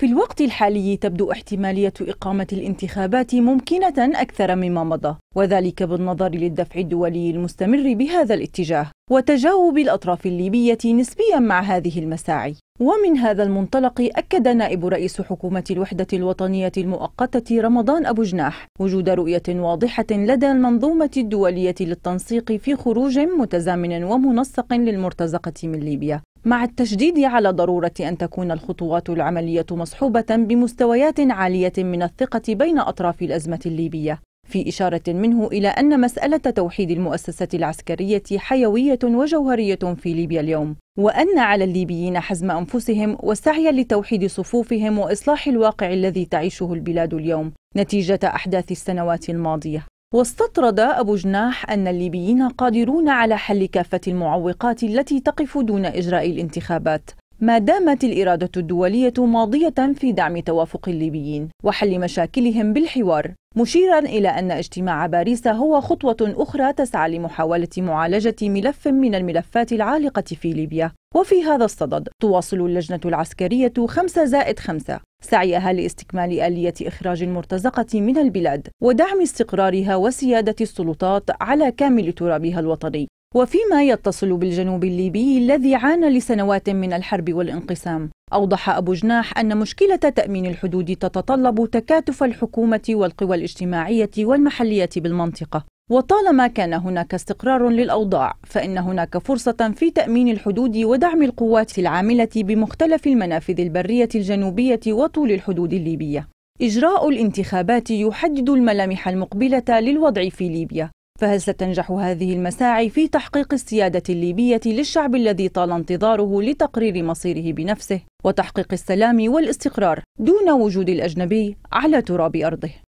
في الوقت الحالي تبدو احتمالية إقامة الانتخابات ممكنة أكثر مما مضى، وذلك بالنظر للدفع الدولي المستمر بهذا الاتجاه، وتجاوب الأطراف الليبية نسبيا مع هذه المساعي. ومن هذا المنطلق أكد نائب رئيس حكومة الوحدة الوطنية المؤقتة رمضان أبو جناح وجود رؤية واضحة لدى المنظومة الدولية للتنسيق في خروج متزامن ومنسق للمرتزقة من ليبيا مع التشديد على ضرورة أن تكون الخطوات العملية مصحوبة بمستويات عالية من الثقة بين أطراف الأزمة الليبية في إشارة منه إلى أن مسألة توحيد المؤسسة العسكرية حيوية وجوهرية في ليبيا اليوم وأن على الليبيين حزم أنفسهم والسعي لتوحيد صفوفهم وإصلاح الواقع الذي تعيشه البلاد اليوم نتيجة أحداث السنوات الماضية واستطرد أبو جناح أن الليبيين قادرون على حل كافة المعوقات التي تقف دون إجراء الانتخابات ما دامت الإرادة الدولية ماضية في دعم توافق الليبيين وحل مشاكلهم بالحوار مشيرا إلى أن اجتماع باريس هو خطوة أخرى تسعى لمحاولة معالجة ملف من الملفات العالقة في ليبيا وفي هذا الصدد تواصل اللجنة العسكرية 5 زائد 5 سعيها لاستكمال آلية إخراج المرتزقة من البلاد ودعم استقرارها وسيادة السلطات على كامل ترابها الوطني وفيما يتصل بالجنوب الليبي الذي عانى لسنوات من الحرب والانقسام أوضح أبو جناح أن مشكلة تأمين الحدود تتطلب تكاتف الحكومة والقوى الاجتماعية والمحلية بالمنطقة وطالما كان هناك استقرار للأوضاع فإن هناك فرصة في تأمين الحدود ودعم القوات العاملة بمختلف المنافذ البرية الجنوبية وطول الحدود الليبية إجراء الانتخابات يحدد الملامح المقبلة للوضع في ليبيا فهل ستنجح هذه المساعي في تحقيق السيادة الليبية للشعب الذي طال انتظاره لتقرير مصيره بنفسه وتحقيق السلام والاستقرار دون وجود الأجنبي على تراب أرضه؟